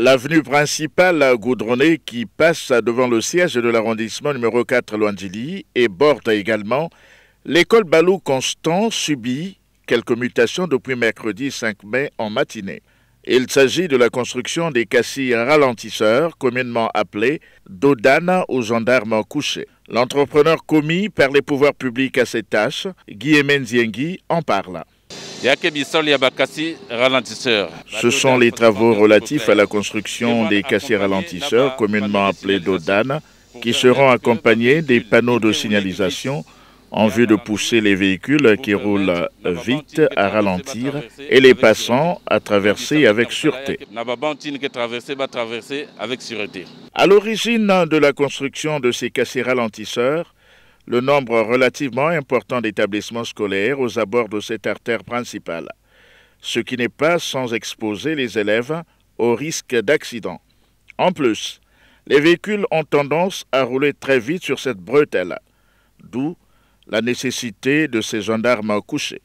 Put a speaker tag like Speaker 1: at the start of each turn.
Speaker 1: L'avenue principale à goudronnée qui passe devant le siège de l'arrondissement numéro 4 Luandili et borde également l'école Balou Constant subit quelques mutations depuis mercredi 5 mai en matinée. Il s'agit de la construction des cassis ralentisseurs, communément appelés dodana aux gendarmes couchés. L'entrepreneur commis par les pouvoirs publics à ces tâches, Guillaume Ziengi, en parle. Ce sont les travaux relatifs à la construction des cassiers ralentisseurs, communément appelés dodan », qui seront accompagnés des panneaux de signalisation en vue de pousser les véhicules qui roulent vite à ralentir et les passants à traverser avec sûreté. À l'origine de la construction de ces cassiers ralentisseurs, le nombre relativement important d'établissements scolaires aux abords de cette artère principale, ce qui n'est pas sans exposer les élèves au risque d'accident. En plus, les véhicules ont tendance à rouler très vite sur cette bretelle, d'où la nécessité de ces gendarmes couchés.